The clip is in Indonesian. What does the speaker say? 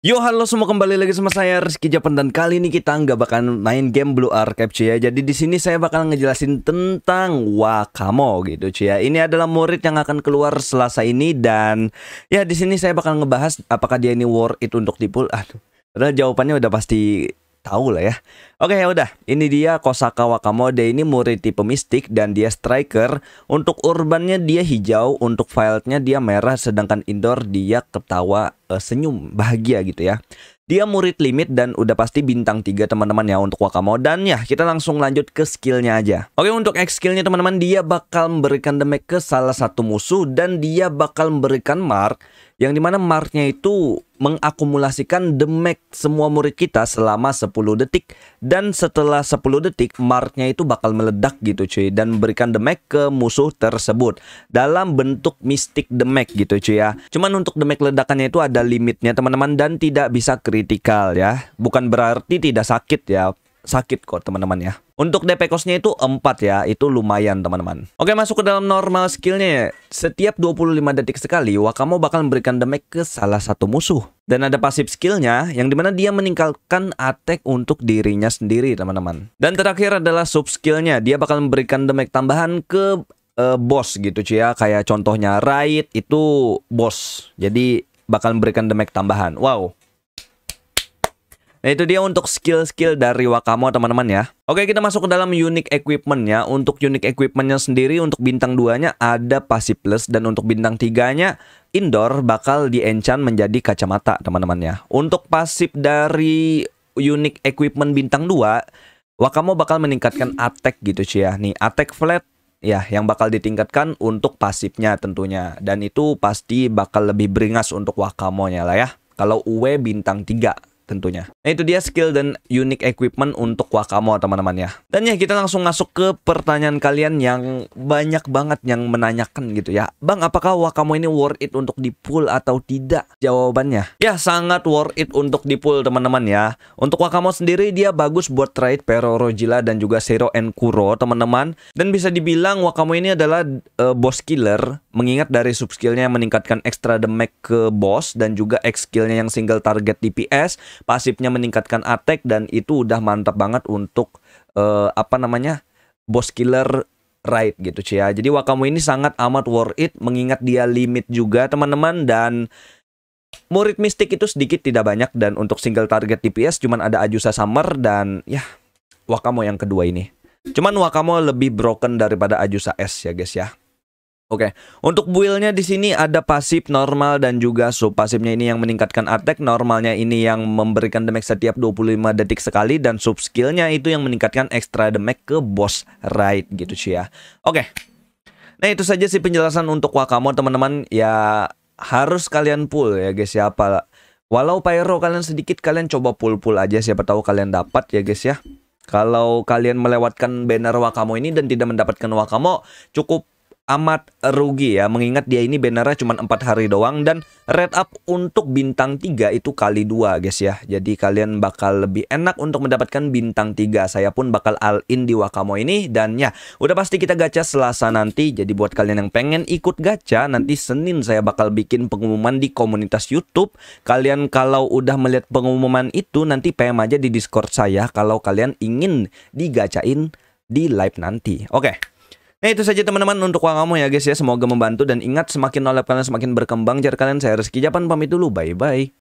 Yo halo semua kembali lagi sama saya Rizky Japan dan kali ini kita nggak bakal main game Blue Archive cuy ya. Jadi di sini saya bakal ngejelasin tentang Wakamo gitu cuy ya. Ini adalah murid yang akan keluar Selasa ini dan ya di sini saya bakal ngebahas apakah dia ini worth it untuk dipul. Aduh, padahal jawabannya udah pasti tahu lah ya. Oke ya udah, ini dia Kosaka Wakamode ini murid tipe mistik dan dia striker. Untuk urbannya dia hijau, untuk wildnya dia merah, sedangkan indoor dia ketawa uh, senyum bahagia gitu ya. Dia murid limit dan udah pasti bintang 3 teman-teman ya untuk Wakamo dan ya kita langsung lanjut ke skillnya aja. Oke untuk X skillnya teman-teman dia bakal memberikan damage ke salah satu musuh dan dia bakal memberikan mark yang dimana marknya itu mengakumulasikan demek semua murid kita selama 10 detik dan setelah 10 detik marknya itu bakal meledak gitu cuy dan berikan demek ke musuh tersebut dalam bentuk mistik demek gitu cuy ya cuman untuk demek ledakannya itu ada limitnya teman-teman dan tidak bisa kritikal ya bukan berarti tidak sakit ya sakit kok teman-teman ya. Untuk DP costnya itu 4 ya, itu lumayan teman-teman. Oke masuk ke dalam normal skillnya ya. Setiap 25 detik sekali, Wakamo bakal memberikan damage ke salah satu musuh. Dan ada pasif skillnya, yang dimana dia meninggalkan attack untuk dirinya sendiri teman-teman. Dan terakhir adalah sub skillnya, dia bakal memberikan damage tambahan ke uh, eh, bos gitu cuy ya. Kayak contohnya Raid itu boss, jadi bakal memberikan damage tambahan. Wow, Nah itu dia untuk skill-skill dari Wakamo teman-teman ya Oke kita masuk ke dalam unique equipment ya Untuk unique equipmentnya sendiri untuk bintang 2 nya ada pasif plus Dan untuk bintang 3 nya indoor bakal di enchant menjadi kacamata teman-teman ya Untuk pasif dari unique equipment bintang 2 Wakamo bakal meningkatkan attack gitu sih ya Nih attack flat ya yang bakal ditingkatkan untuk pasifnya tentunya dan itu pasti bakal lebih beringas untuk wakamonya lah ya kalau Uwe bintang 3 tentunya. Nah itu dia skill dan unique equipment untuk Wakamo teman-teman ya. Dan ya kita langsung masuk ke pertanyaan kalian yang banyak banget yang menanyakan gitu ya. Bang apakah Wakamo ini worth it untuk di pull atau tidak? Jawabannya ya sangat worth it untuk di pull teman-teman ya. Untuk Wakamo sendiri dia bagus buat trade Pero Rojila dan juga Zero and Kuro teman-teman. Dan bisa dibilang Wakamo ini adalah uh, boss killer mengingat dari sub skillnya meningkatkan extra damage ke boss dan juga X skillnya yang single target DPS pasifnya meningkatkan attack dan itu udah mantap banget untuk uh, apa namanya boss killer right gitu Cia. Jadi Wakamu ini sangat amat worth it mengingat dia limit juga teman-teman dan murid mistik itu sedikit tidak banyak dan untuk single target DPS cuman ada Ajusa Summer dan ya wakamu yang kedua ini. Cuman wakamu lebih broken daripada Ajusa S ya guys ya. Oke, okay. untuk build-nya di sini ada pasif normal dan juga sub pasifnya ini yang meningkatkan attack, normalnya ini yang memberikan damage setiap 25 detik sekali dan sub skillnya itu yang meningkatkan extra damage ke boss right gitu sih ya. Oke. Okay. Nah, itu saja sih penjelasan untuk Wakamo teman-teman. Ya harus kalian pull ya guys ya apa walau pyro kalian sedikit kalian coba pull-pull aja siapa tahu kalian dapat ya guys ya. Kalau kalian melewatkan banner Wakamo ini dan tidak mendapatkan Wakamo, cukup amat rugi ya mengingat dia ini bannernya cuma empat hari doang dan red up untuk bintang 3 itu kali dua guys ya jadi kalian bakal lebih enak untuk mendapatkan bintang 3 saya pun bakal all in di Wakamo ini dan ya udah pasti kita gacha selasa nanti jadi buat kalian yang pengen ikut gacha nanti Senin saya bakal bikin pengumuman di komunitas YouTube kalian kalau udah melihat pengumuman itu nanti PM aja di Discord saya kalau kalian ingin digacain di live nanti oke okay. Nah itu saja teman-teman untuk uang kamu ya guys ya. Semoga membantu dan ingat semakin nolap kalian semakin berkembang. Jar kalian saya Rizky Japan pamit dulu. Bye-bye.